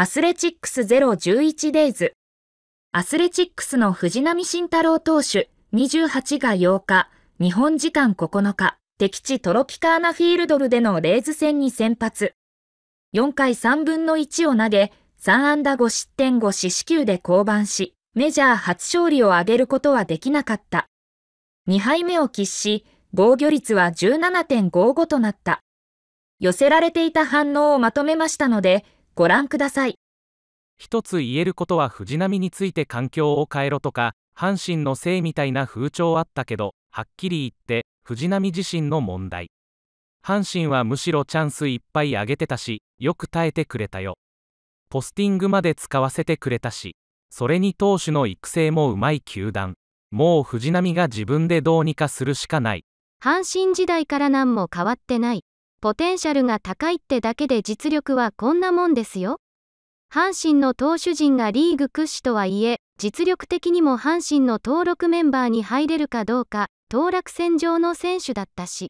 アスレチックス0 1 1デ a ズ。アスレチックスの藤波慎太郎投手28が8日、日本時間9日、敵地トロピカーナフィールドルでのレーズ戦に先発。4回3分の1を投げ、3安打5失点5四死球で降板し、メジャー初勝利を挙げることはできなかった。2敗目を喫し、防御率は17.55となった。寄せられていた反応をまとめましたので、ご覧ください一つ言えることは藤波について環境を変えろとか阪神のせいみたいな風潮あったけどはっきり言って藤波自身の問題阪神はむしろチャンスいっぱいあげてたしよく耐えてくれたよポスティングまで使わせてくれたしそれに投手の育成もうまい球団もう藤波が自分でどうにかするしかない阪神時代から何も変わってないポテンシャルが高いってだけで実力はこんなもんですよ。阪神の投手陣がリーグ屈指とはいえ、実力的にも阪神の登録メンバーに入れるかどうか、当落戦上の選手だったし。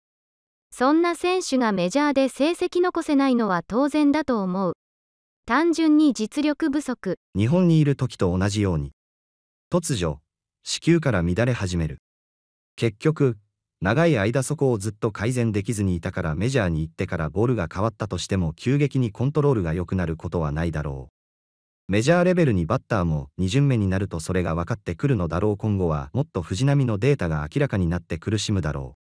そんな選手がメジャーで成績残せないのは当然だと思う。単純に実力不足。日本にいる時と同じように。突如、子宮から乱れ始める。結局、長い間そこをずっと改善できずにいたからメジャーに行ってからボールが変わったとしても急激にコントロールが良くなることはないだろう。メジャーレベルにバッターも2巡目になるとそれが分かってくるのだろう今後はもっと藤波のデータが明らかになって苦しむだろう。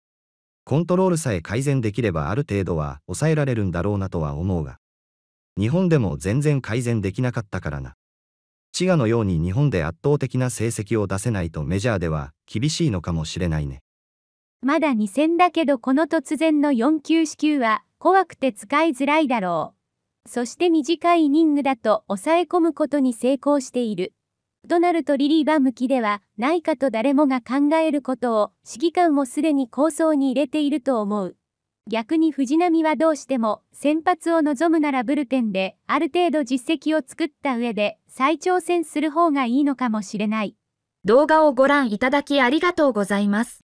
コントロールさえ改善できればある程度は抑えられるんだろうなとは思うが。日本でも全然改善できなかったからな。千賀のように日本で圧倒的な成績を出せないとメジャーでは厳しいのかもしれないね。まだ2戦だけどこの突然の4球四球は怖くて使いづらいだろう。そして短いイニングだと抑え込むことに成功している。となるとリリーバ向きではないかと誰もが考えることを指揮官もすでに構想に入れていると思う。逆に藤波はどうしても先発を望むならブルペンである程度実績を作った上で再挑戦する方がいいのかもしれない。動画をご覧いただきありがとうございます。